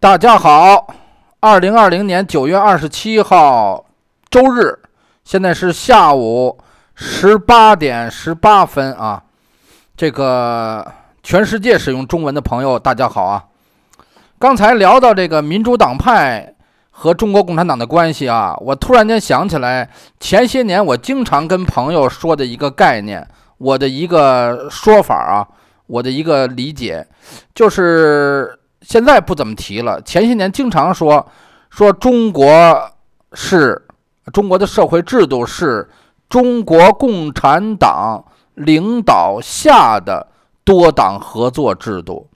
大家好，二零二零年九月二十七号，周日，现在是下午十八点十八分啊。这个全世界使用中文的朋友，大家好啊。刚才聊到这个民主党派和中国共产党的关系啊，我突然间想起来，前些年我经常跟朋友说的一个概念，我的一个说法啊，我的一个理解，就是。现在不怎么提了。前些年经常说，说中国是中国的社会制度是中国共产党领导下的多党合作制度。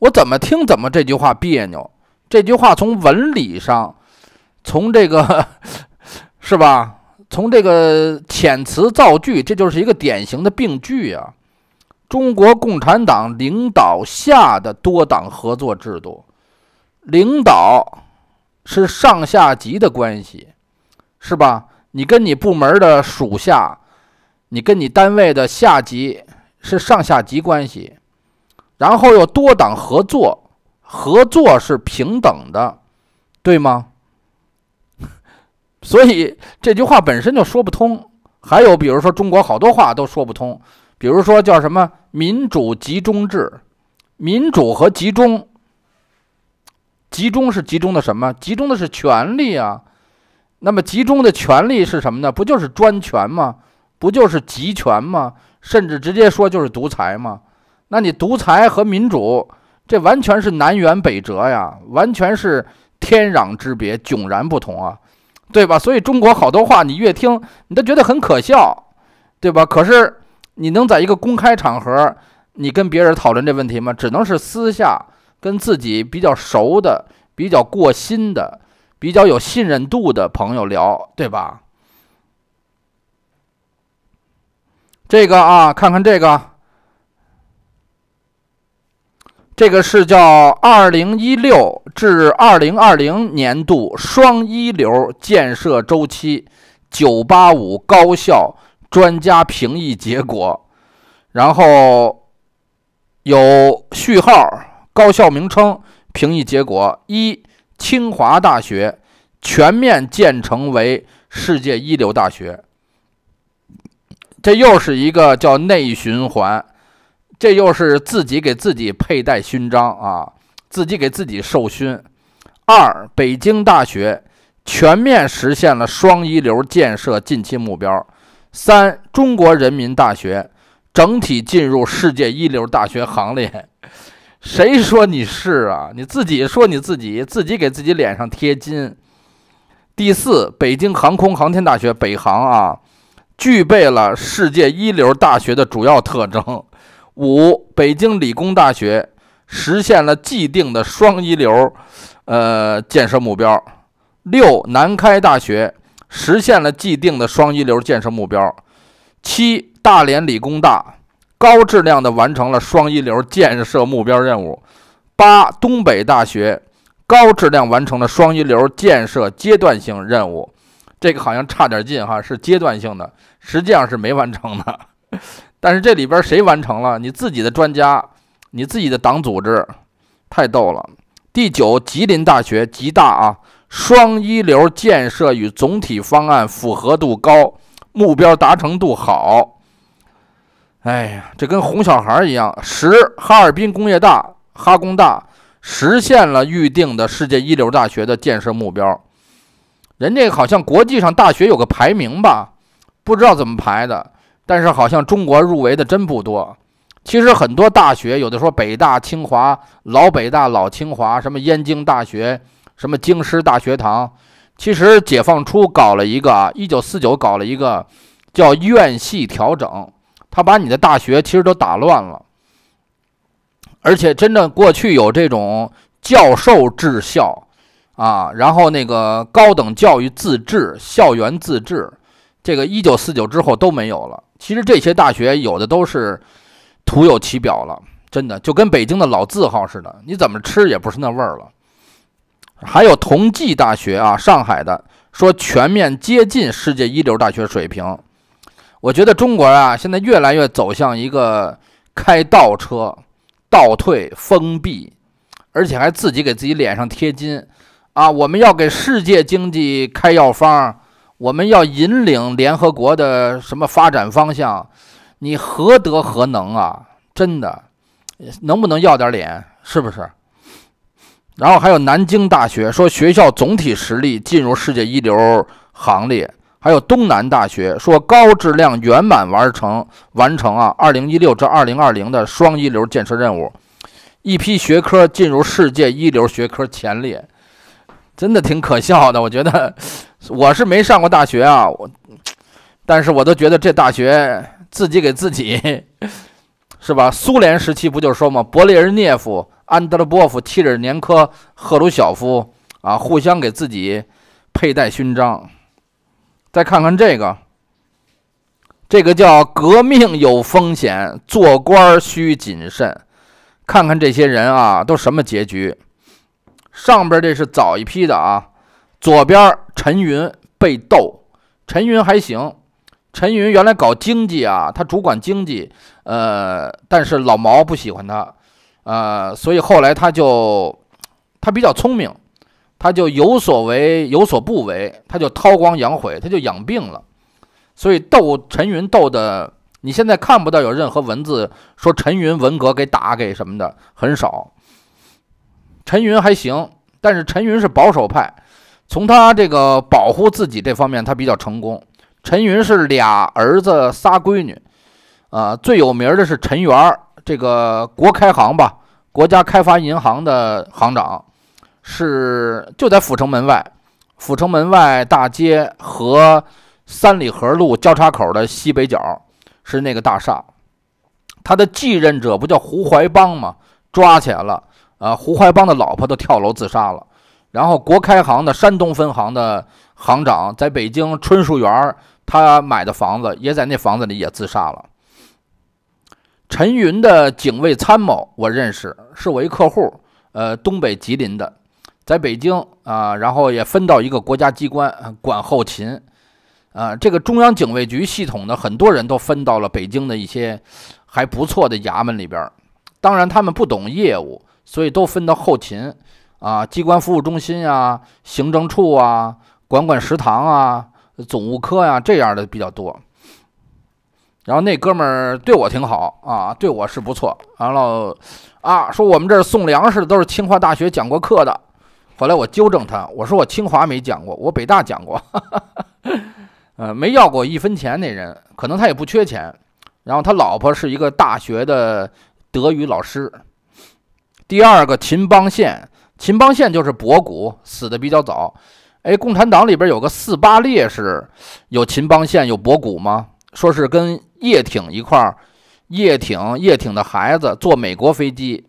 我怎么听怎么这句话别扭？这句话从文理上，从这个 是吧？从这个遣词造句，这就是一个典型的病句呀。中国共产党领导下的多党合作制度，领导是上下级的关系，是吧？你跟你部门的属下，你跟你单位的下级是上下级关系，然后又多党合作，合作是平等的，对吗？所以这句话本身就说不通。还有，比如说中国好多话都说不通。比如说，叫什么民主集中制，民主和集中，集中是集中的什么？集中的是权力啊。那么集中的权力是什么呢？不就是专权吗？不就是集权吗？甚至直接说就是独裁吗？那你独裁和民主，这完全是南辕北辙呀，完全是天壤之别，迥然不同啊，对吧？所以中国好多话，你越听你都觉得很可笑，对吧？可是。你能在一个公开场合，你跟别人讨论这问题吗？只能是私下跟自己比较熟的、比较过心的、比较有信任度的朋友聊，对吧？这个啊，看看这个，这个是叫“二零一六至二零二零年度双一流建设周期九八五高校”。专家评议结果，然后有序号、高校名称、评议结果：一，清华大学全面建成为世界一流大学，这又是一个叫内循环，这又是自己给自己佩戴勋章啊，自己给自己授勋。二，北京大学全面实现了双一流建设近期目标。三，中国人民大学整体进入世界一流大学行列，谁说你是啊？你自己说你自己，自己给自己脸上贴金。第四，北京航空航天大学（北航）啊，具备了世界一流大学的主要特征。五，北京理工大学实现了既定的双一流，呃，建设目标。六，南开大学。实现了既定的双一流建设目标，七大连理工大高质量地完成了双一流建设目标任务，八东北大学高质量完成了双一流建设阶段性任务，这个好像差点劲哈，是阶段性的，实际上是没完成的。但是这里边谁完成了？你自己的专家，你自己的党组织，太逗了。第九，吉林大学吉大啊。双一流建设与总体方案符合度高，目标达成度好。哎呀，这跟哄小孩一样。十，哈尔滨工业大、哈工大实现了预定的世界一流大学的建设目标。人家好像国际上大学有个排名吧，不知道怎么排的，但是好像中国入围的真不多。其实很多大学，有的说北大、清华，老北大、老清华，什么燕京大学。什么京师大学堂？其实解放初搞了一个啊，一九四九搞了一个叫院系调整，他把你的大学其实都打乱了。而且真的过去有这种教授治校，啊，然后那个高等教育自治、校园自治，这个一九四九之后都没有了。其实这些大学有的都是徒有其表了，真的就跟北京的老字号似的，你怎么吃也不是那味儿了。还有同济大学啊，上海的说全面接近世界一流大学水平，我觉得中国啊现在越来越走向一个开倒车、倒退、封闭，而且还自己给自己脸上贴金啊！我们要给世界经济开药方，我们要引领联合国的什么发展方向？你何德何能啊？真的，能不能要点脸？是不是？然后还有南京大学说学校总体实力进入世界一流行列，还有东南大学说高质量圆满完成完成啊，二零一六至二零二零的双一流建设任务，一批学科进入世界一流学科前列，真的挺可笑的。我觉得我是没上过大学啊，我，但是我都觉得这大学自己给自己，是吧？苏联时期不就说吗？勃列日涅夫。安德罗波夫、提尔年科、赫鲁晓夫啊，互相给自己佩戴勋章。再看看这个，这个叫“革命有风险，做官需谨慎”。看看这些人啊，都什么结局？上边这是早一批的啊，左边陈云被斗，陈云还行。陈云原来搞经济啊，他主管经济，呃，但是老毛不喜欢他。呃，所以后来他就，他比较聪明，他就有所为，有所不为，他就韬光养晦，他就养病了。所以斗陈云斗的，你现在看不到有任何文字说陈云文革给打给什么的很少。陈云还行，但是陈云是保守派，从他这个保护自己这方面，他比较成功。陈云是俩儿子仨闺女，啊，最有名的是陈元儿。这个国开行吧，国家开发银行的行长，是就在阜成门外，阜成门外大街和三里河路交叉口的西北角，是那个大厦。他的继任者不叫胡怀邦吗？抓起来了。呃，胡怀邦的老婆都跳楼自杀了。然后国开行的山东分行的行长，在北京春树园，他买的房子也在那房子里也自杀了。陈云的警卫参谋，我认识，是我一客户，呃，东北吉林的，在北京啊，然后也分到一个国家机关管后勤，啊，这个中央警卫局系统的很多人都分到了北京的一些还不错的衙门里边，当然他们不懂业务，所以都分到后勤啊，机关服务中心啊，行政处啊，管管食堂啊，总务科呀这样的比较多。然后那哥们儿对我挺好啊，对我是不错。完了，啊，说我们这儿送粮食的都是清华大学讲过课的。后来我纠正他，我说我清华没讲过，我北大讲过。呃，没要过一分钱。那人可能他也不缺钱。然后他老婆是一个大学的德语老师。第二个秦邦宪，秦邦宪就是博古，死的比较早。哎，共产党里边有个四八烈士，有秦邦宪有博古吗？说是跟。叶挺一块儿，叶挺叶挺的孩子坐美国飞机，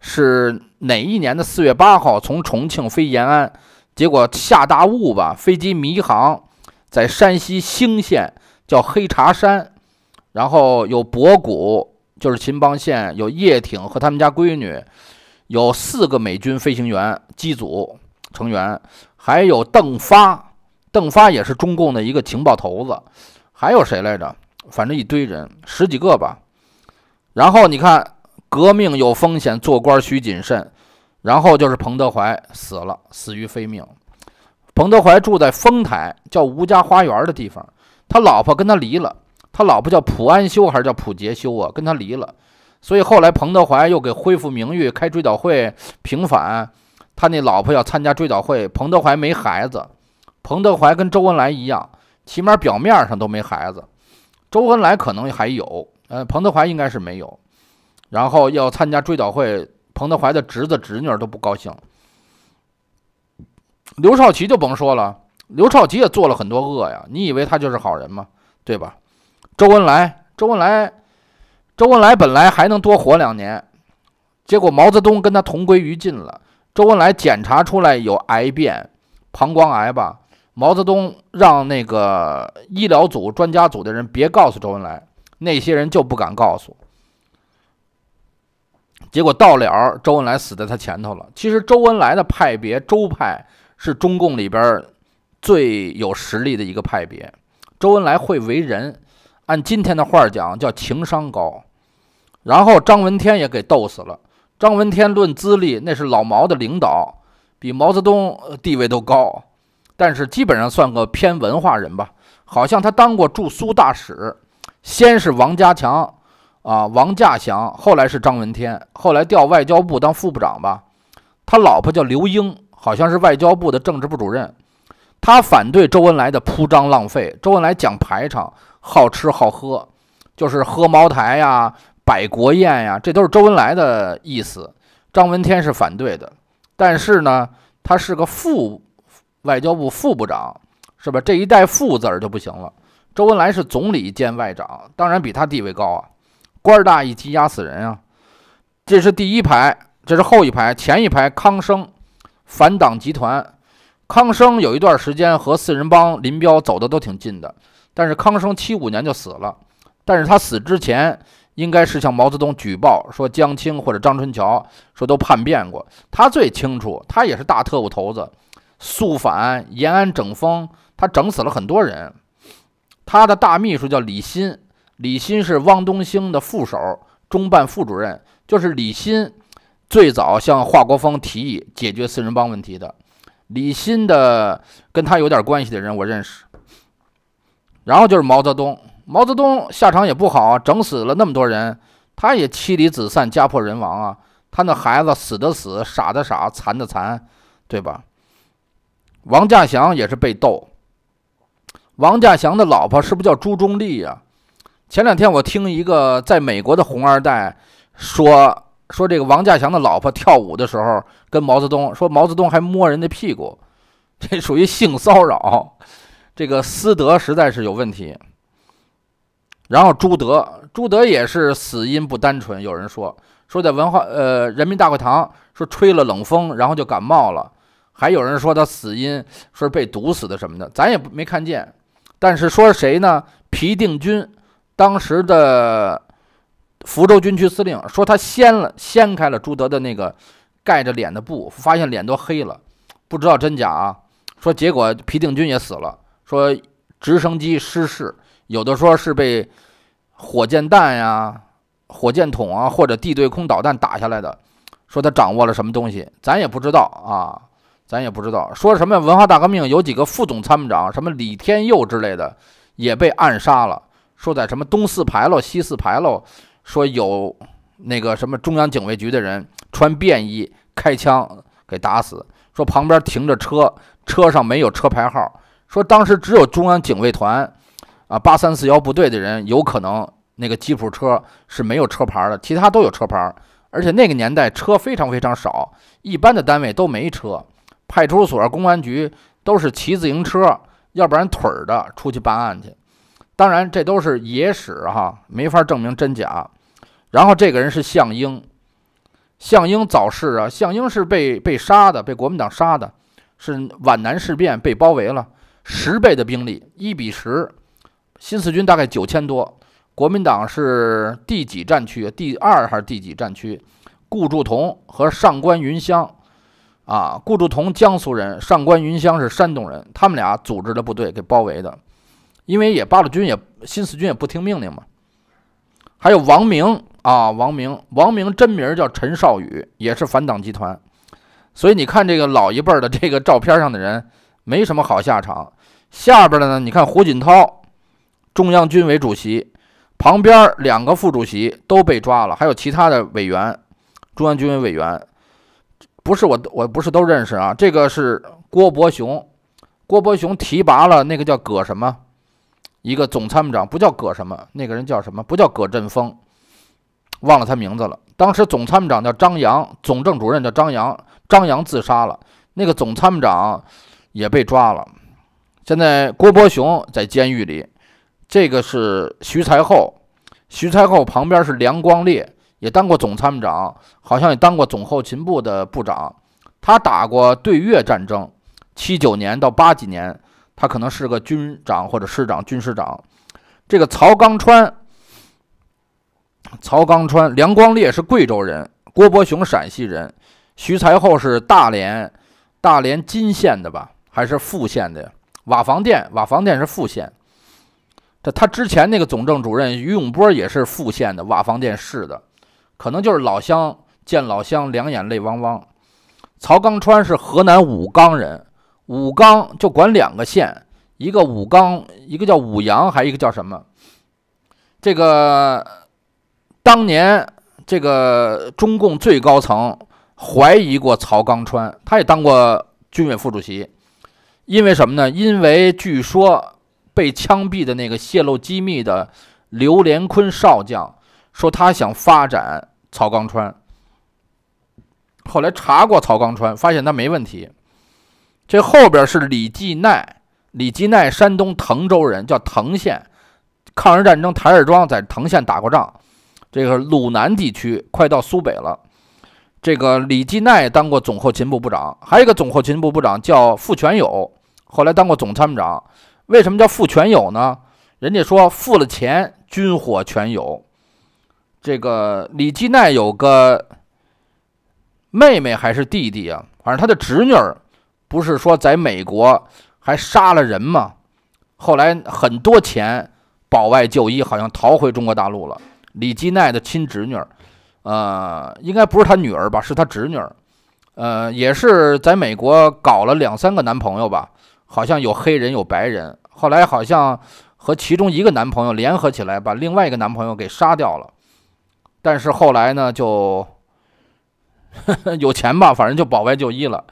是哪一年的四月八号从重庆飞延安？结果下大雾吧，飞机迷航，在山西兴县叫黑茶山，然后有博古，就是秦邦宪，有叶挺和他们家闺女，有四个美军飞行员机组成员，还有邓发，邓发也是中共的一个情报头子，还有谁来着？反正一堆人，十几个吧。然后你看，革命有风险，做官需谨慎。然后就是彭德怀死了，死于非命。彭德怀住在丰台叫吴家花园的地方，他老婆跟他离了。他老婆叫普安修还是叫普杰修啊？跟他离了。所以后来彭德怀又给恢复名誉，开追悼会，平反。他那老婆要参加追悼会。彭德怀没孩子。彭德怀跟周恩来一样，起码表面上都没孩子。周恩来可能还有，呃，彭德怀应该是没有。然后要参加追悼会，彭德怀的侄子侄女都不高兴。刘少奇就甭说了，刘少奇也做了很多恶呀，你以为他就是好人吗？对吧？周恩来，周恩来，周恩来本来还能多活两年，结果毛泽东跟他同归于尽了。周恩来检查出来有癌变，膀胱癌吧。毛泽东让那个医疗组、专家组的人别告诉周恩来，那些人就不敢告诉。结果到了，周恩来死在他前头了。其实周恩来的派别周派是中共里边最有实力的一个派别。周恩来会为人，按今天的话讲叫情商高。然后张闻天也给逗死了。张闻天论资历那是老毛的领导，比毛泽东地位都高。但是基本上算个偏文化人吧，好像他当过驻苏大使，先是王家强，啊，王稼祥，后来是张闻天，后来调外交部当副部长吧。他老婆叫刘英，好像是外交部的政治部主任。他反对周恩来的铺张浪费，周恩来讲排场，好吃好喝，就是喝茅台呀，百国宴呀，这都是周恩来的意思。张闻天是反对的，但是呢，他是个副。外交部副部长是吧？这一带“副”字儿就不行了。周恩来是总理兼外长，当然比他地位高啊。官大一级压死人啊。这是第一排，这是后一排，前一排康生，反党集团。康生有一段时间和四人帮林彪走的都挺近的，但是康生七五年就死了。但是他死之前，应该是向毛泽东举报说江青或者张春桥说都叛变过。他最清楚，他也是大特务头子。肃反、延安整风，他整死了很多人。他的大秘书叫李鑫，李鑫是汪东兴的副手、中办副主任，就是李鑫最早向华国锋提议解决四人帮问题的。李鑫的跟他有点关系的人我认识。然后就是毛泽东，毛泽东下场也不好，整死了那么多人，他也妻离子散、家破人亡啊。他那孩子死的死，傻的傻，残的残，对吧？王稼祥也是被斗。王稼祥的老婆是不是叫朱中立呀？前两天我听一个在美国的红二代说说这个王稼祥的老婆跳舞的时候跟毛泽东说，毛泽东还摸人的屁股，这属于性骚扰，这个私德实在是有问题。然后朱德，朱德也是死因不单纯，有人说说在文化呃人民大会堂说吹了冷风，然后就感冒了。还有人说他死因说是被毒死的什么的，咱也没看见。但是说谁呢？皮定均，当时的福州军区司令说他掀了掀开了朱德的那个盖着脸的布，发现脸都黑了，不知道真假啊。说结果皮定均也死了，说直升机失事，有的说是被火箭弹呀、火箭筒啊或者地对空导弹打下来的。说他掌握了什么东西，咱也不知道啊。咱也不知道说什么文化大革命，有几个副总参谋长，什么李天佑之类的，也被暗杀了。说在什么东四牌楼、西四牌楼，说有那个什么中央警卫局的人穿便衣开枪给打死。说旁边停着车，车上没有车牌号。说当时只有中央警卫团，啊八三四幺部队的人有可能那个吉普车是没有车牌的，其他都有车牌。而且那个年代车非常非常少，一般的单位都没车。派出所、公安局都是骑自行车，要不然腿儿的出去办案去。当然，这都是野史哈，没法证明真假。然后这个人是项英，项英早逝啊。项英是被被杀的，被国民党杀的，是皖南事变被包围了，十倍的兵力，一比十。新四军大概九千多，国民党是第几战区？第二还是第几战区？顾祝同和上官云香啊，顾祝同，江苏人；上官云香是山东人，他们俩组织的部队给包围的，因为也八路军也新四军也不听命令嘛。还有王明啊，王明，王明真名叫陈少宇，也是反党集团。所以你看这个老一辈的这个照片上的人，没什么好下场。下边的呢，你看胡锦涛，中央军委主席，旁边两个副主席都被抓了，还有其他的委员，中央军委委员。不是我，我不是都认识啊。这个是郭伯雄，郭伯雄提拔了那个叫葛什么，一个总参谋长，不叫葛什么，那个人叫什么？不叫葛振峰，忘了他名字了。当时总参谋长叫张扬，总政主任叫张扬，张扬自杀了，那个总参谋长也被抓了。现在郭伯雄在监狱里，这个是徐才厚，徐才厚旁边是梁光烈。也当过总参谋长，好像也当过总后勤部的部长。他打过对越战争，七九年到八几年，他可能是个军长或者师长、军师长。这个曹刚川、曹刚川、梁光烈是贵州人，郭伯雄陕西人，徐才厚是大连，大连金县的吧，还是富县的？瓦房店，瓦房店是富县。这他之前那个总政主任于永波也是富县的，瓦房店市的。可能就是老乡见老乡，两眼泪汪汪。曹刚川是河南武冈人，武冈就管两个县，一个武冈，一个叫武阳，还一个叫什么？这个当年这个中共最高层怀疑过曹刚川，他也当过军委副主席，因为什么呢？因为据说被枪毙的那个泄露机密的刘连坤少将。说他想发展曹刚川。后来查过曹刚川，发现他没问题。这后边是李继耐，李继耐山东滕州人，叫滕县，抗日战争台儿庄在滕县打过仗。这个鲁南地区快到苏北了。这个李继耐当过总后勤部部长，还有一个总后勤部部长叫傅全友，后来当过总参谋长。为什么叫傅全友呢？人家说付了钱，军火全有。这个李基奈有个妹妹还是弟弟啊？反正他的侄女儿不是说在美国还杀了人吗？后来很多钱保外就医，好像逃回中国大陆了。李基奈的亲侄女，呃，应该不是他女儿吧？是他侄女，呃，也是在美国搞了两三个男朋友吧？好像有黑人有白人，后来好像和其中一个男朋友联合起来，把另外一个男朋友给杀掉了。但是后来呢，就 有钱吧，反正就保外就医了，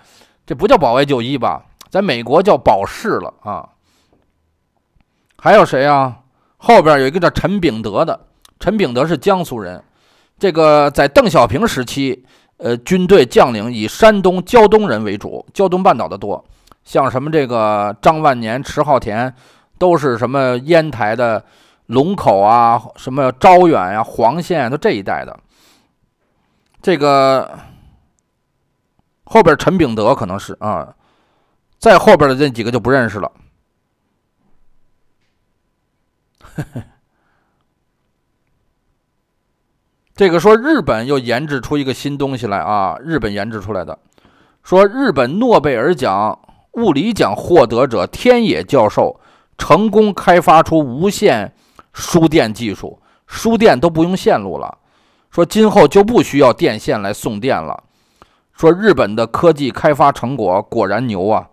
这不叫保外就医吧？在美国叫保释了啊。还有谁啊？后边有一个叫陈炳德的，陈炳德是江苏人。这个在邓小平时期，呃，军队将领以山东胶东人为主，胶东半岛的多，像什么这个张万年、迟浩田，都是什么烟台的。龙口啊，什么招远呀、黄县都这一带的。这个后边陈秉德可能是啊，再后边的这几个就不认识了。这个说日本又研制出一个新东西来啊，日本研制出来的。说日本诺贝尔奖物理奖获得者天野教授成功开发出无线。输电技术，输电都不用线路了，说今后就不需要电线来送电了。说日本的科技开发成果果然牛啊！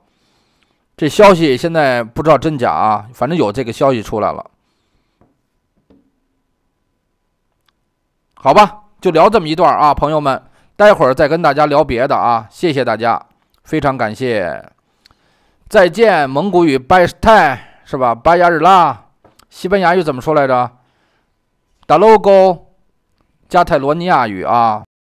这消息现在不知道真假啊，反正有这个消息出来了。好吧，就聊这么一段啊，朋友们，待会儿再跟大家聊别的啊，谢谢大家，非常感谢。再见，蒙古语拜泰是吧？巴亚日拉。西班牙语怎么说来着？l o g o 加泰罗尼亚语啊。